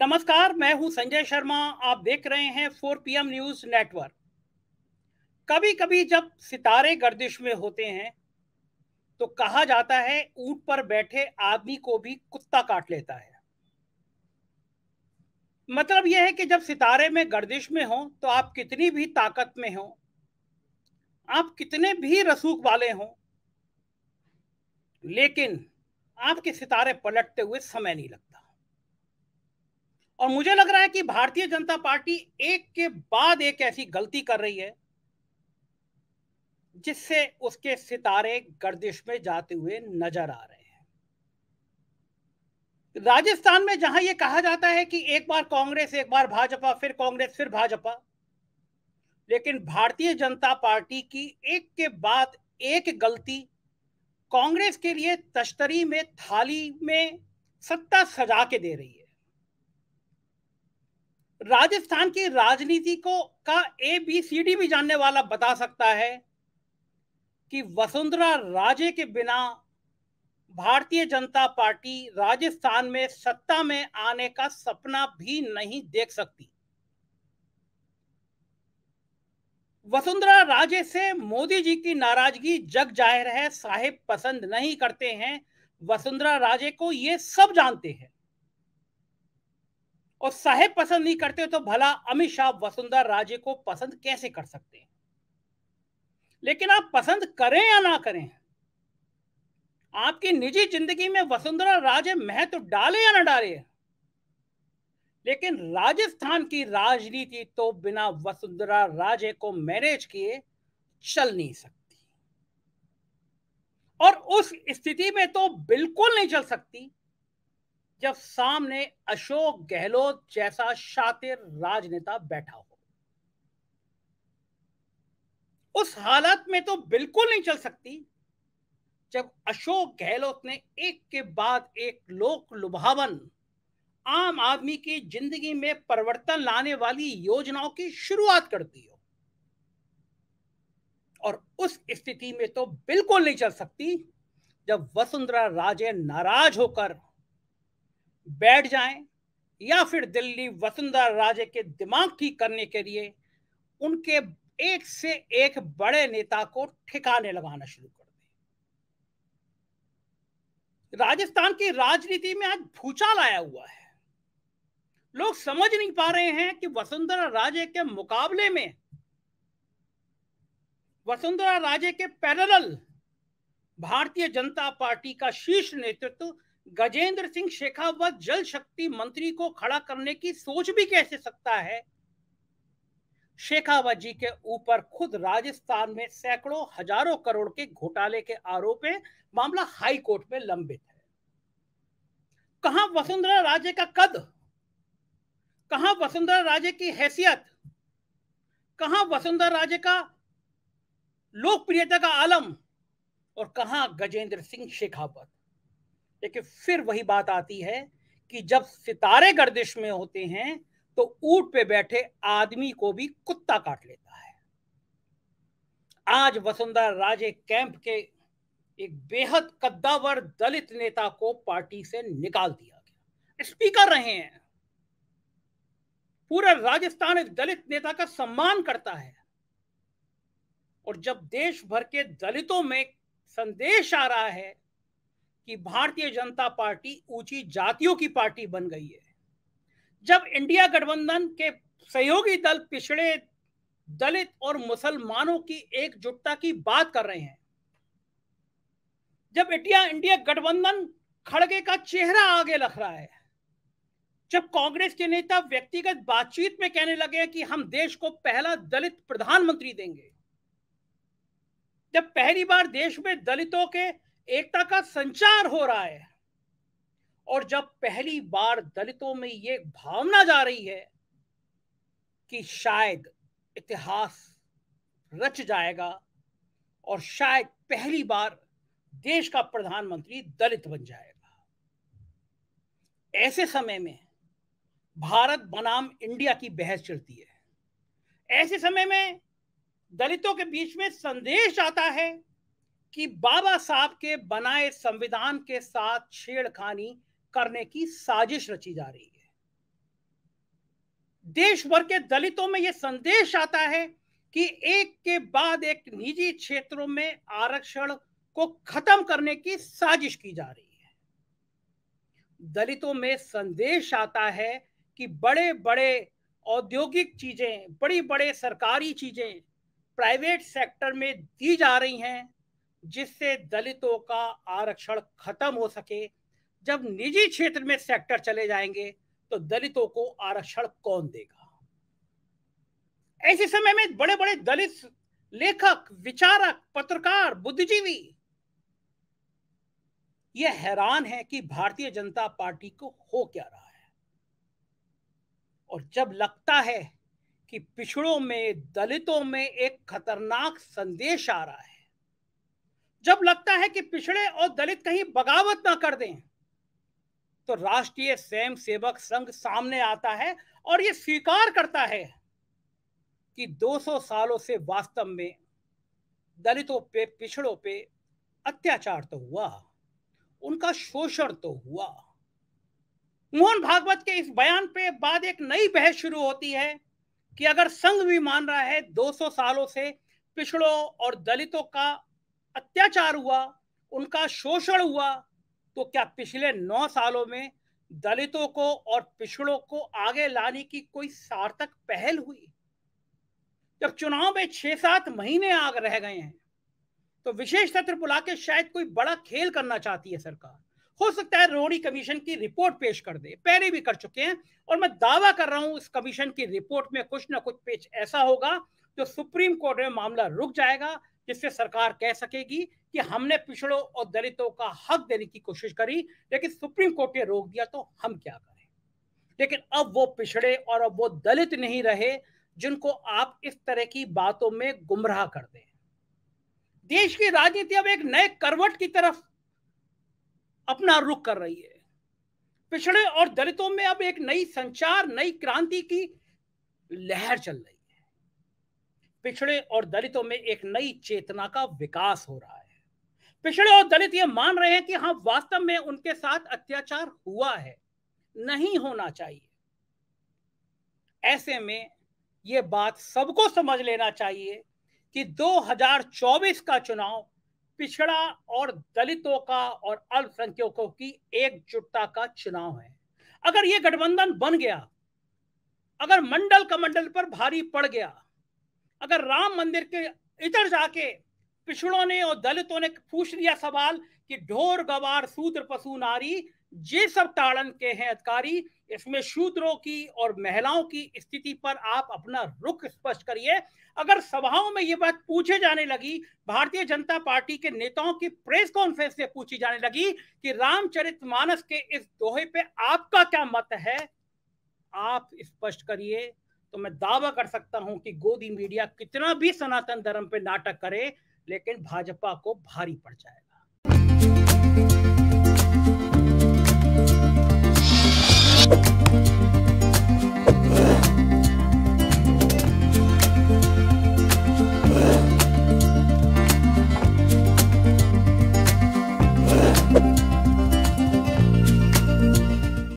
नमस्कार मैं हूं संजय शर्मा आप देख रहे हैं 4 पीएम न्यूज नेटवर्क कभी कभी जब सितारे गर्दिश में होते हैं तो कहा जाता है ऊंट पर बैठे आदमी को भी कुत्ता काट लेता है मतलब यह है कि जब सितारे में गर्दिश में हो तो आप कितनी भी ताकत में हो आप कितने भी रसूख वाले हों लेकिन आपके सितारे पलटते हुए समय नहीं लगता और मुझे लग रहा है कि भारतीय जनता पार्टी एक के बाद एक ऐसी गलती कर रही है जिससे उसके सितारे गर्दिश में जाते हुए नजर आ रहे हैं राजस्थान में जहां यह कहा जाता है कि एक बार कांग्रेस एक बार भाजपा फिर कांग्रेस फिर भाजपा लेकिन भारतीय जनता पार्टी की एक के बाद एक गलती कांग्रेस के लिए तश्तरी में थाली में सत्ता सजा के दे रही है राजस्थान की राजनीति को का ए बी सी डी भी जानने वाला बता सकता है कि वसुंधरा राजे के बिना भारतीय जनता पार्टी राजस्थान में सत्ता में आने का सपना भी नहीं देख सकती वसुंधरा राजे से मोदी जी की नाराजगी जग जाहिर है साहेब पसंद नहीं करते हैं वसुंधरा राजे को ये सब जानते हैं और साहेब पसंद नहीं करते तो भला अमित शाह वसुंधरा राजे को पसंद कैसे कर सकते हैं लेकिन आप पसंद करें या ना करें आपकी निजी जिंदगी में वसुंधरा राजे महत्व तो डाले या ना डाले लेकिन राजस्थान की राजनीति तो बिना वसुंधरा राजे को मैनेज किए चल नहीं सकती और उस स्थिति में तो बिल्कुल नहीं चल सकती जब सामने अशोक गहलोत जैसा शातिर राजनेता बैठा हो उस हालत में तो बिल्कुल नहीं चल सकती जब अशोक गहलोत ने एक के बाद एक लोक लुभावन आम आदमी की जिंदगी में परिवर्तन लाने वाली योजनाओं की शुरुआत कर दी हो और उस स्थिति में तो बिल्कुल नहीं चल सकती जब वसुंधरा राजे नाराज होकर बैठ जाएं या फिर दिल्ली वसुंधरा राजे के दिमाग ठीक करने के लिए उनके एक से एक बड़े नेता को ठिकाने लगाना शुरू कर दें राजस्थान की राजनीति में आज भूचाल आया हुआ है लोग समझ नहीं पा रहे हैं कि वसुंधरा राजे के मुकाबले में वसुंधरा राजे के पैरल भारतीय जनता पार्टी का शीर्ष नेतृत्व गजेंद्र सिंह शेखावत जल शक्ति मंत्री को खड़ा करने की सोच भी कैसे सकता है शेखावत जी के ऊपर खुद राजस्थान में सैकड़ों हजारों करोड़ के घोटाले के आरोप है मामला हाई कोर्ट में लंबित है कहा वसुंधरा राजे का कद कहा वसुंधरा राजे की हैसियत कहा वसुंधरा राजे का लोकप्रियता का आलम और कहा गजेंद्र सिंह शेखावत लेकिन फिर वही बात आती है कि जब सितारे गर्दिश में होते हैं तो ऊट पे बैठे आदमी को भी कुत्ता काट लेता है आज वसुंधरा राजे कैंप के एक बेहद कद्दावर दलित नेता को पार्टी से निकाल दिया गया स्पीकर रहे हैं पूरा राजस्थान एक दलित नेता का सम्मान करता है और जब देश भर के दलितों में संदेश आ रहा है कि भारतीय जनता पार्टी ऊंची जातियों की पार्टी बन गई है जब इंडिया गठबंधन के सहयोगी दल पिछड़े दलित और मुसलमानों की एकजुटता की बात कर रहे हैं जब इंडिया इंडिया गठबंधन खड़गे का चेहरा आगे लख रहा है जब कांग्रेस के नेता व्यक्तिगत बातचीत में कहने लगे कि हम देश को पहला दलित प्रधानमंत्री देंगे जब पहली बार देश में दलितों के एकता का संचार हो रहा है और जब पहली बार दलितों में ये भावना जा रही है कि शायद इतिहास रच जाएगा और शायद पहली बार देश का प्रधानमंत्री दलित बन जाएगा ऐसे समय में भारत बनाम इंडिया की बहस चलती है ऐसे समय में दलितों के बीच में संदेश आता है कि बाबा साहब के बनाए संविधान के साथ छेड़खानी करने की साजिश रची जा रही है देश भर के दलितों में यह संदेश आता है कि एक के बाद एक निजी क्षेत्रों में आरक्षण को खत्म करने की साजिश की जा रही है दलितों में संदेश आता है कि बड़े बड़े औद्योगिक चीजें बड़ी बड़े सरकारी चीजें प्राइवेट सेक्टर में दी जा रही हैं जिससे दलितों का आरक्षण खत्म हो सके जब निजी क्षेत्र में सेक्टर चले जाएंगे तो दलितों को आरक्षण कौन देगा ऐसे समय में बड़े बड़े दलित लेखक विचारक पत्रकार बुद्धिजीवी ये हैरान है कि भारतीय जनता पार्टी को हो क्या रहा है और जब लगता है कि पिछड़ों में दलितों में एक खतरनाक संदेश आ रहा है जब लगता है कि पिछड़े और दलित कहीं बगावत ना कर दें तो राष्ट्रीय स्वयं सेवक संघ सामने आता है और ये स्वीकार करता है कि 200 सालों से वास्तव में दलितों पे पिछड़ों पे अत्याचार तो हुआ उनका शोषण तो हुआ मोहन भागवत के इस बयान पे बाद एक नई बहस शुरू होती है कि अगर संघ भी मान रहा है 200 सालों से पिछड़ों और दलितों का अत्याचार हुआ उनका शोषण हुआ तो क्या पिछले नौ सालों में दलितों को और पिछड़ों को आगे लाने की कोई सार्थक पहल हुई जब चुनाव में छह सात महीने आग रह गए हैं तो विशेष सत्र बुला के शायद कोई बड़ा खेल करना चाहती है सरकार हो सकता है रोहड़ी कमीशन की रिपोर्ट पेश कर दे पहले भी कर चुके हैं और मैं दावा कर रहा हूं इस कमीशन की रिपोर्ट में कुछ ना कुछ पेश ऐसा होगा जो सुप्रीम कोर्ट में मामला रुक जाएगा जिससे सरकार कह सकेगी कि हमने पिछड़ों और दलितों का हक देने की कोशिश करी लेकिन सुप्रीम कोर्ट ने रोक दिया तो हम क्या करें लेकिन अब वो पिछड़े और अब वो दलित नहीं रहे जिनको आप इस तरह की बातों में गुमराह कर दें देश की राजनीति अब एक नए करवट की तरफ अपना रुख कर रही है पिछड़े और दलितों में अब एक नई संचार नई क्रांति की लहर चल रही है पिछड़े और दलितों में एक नई चेतना का विकास हो रहा है पिछड़े और दलित ये मान रहे हैं कि हाँ वास्तव में उनके साथ अत्याचार हुआ है नहीं होना चाहिए ऐसे में ये बात सबको समझ लेना चाहिए कि 2024 का चुनाव पिछड़ा और दलितों का और अल्पसंख्यकों की एकजुटता का चुनाव है अगर ये गठबंधन बन गया अगर मंडल कमंडल पर भारी पड़ गया अगर राम मंदिर के इधर जाके पिछड़ों ने और दलितों ने पूछ लिया सवाल कि ढोर गवार सूत्र पशु नारी ये सब ताड़न के हैं अधिकारी इसमें शूद्रों की और महिलाओं की स्थिति पर आप अपना रुख स्पष्ट करिए अगर सभाओं में ये बात पूछे जाने लगी भारतीय जनता पार्टी के नेताओं की प्रेस कॉन्फ्रेंस में पूछी जाने लगी कि रामचरित मानस के इस दोहे पे आपका क्या मत है आप स्पष्ट करिए तो मैं दावा कर सकता हूं कि गोदी मीडिया कितना भी सनातन धर्म पे नाटक करे लेकिन भाजपा को भारी पड़ जाएगा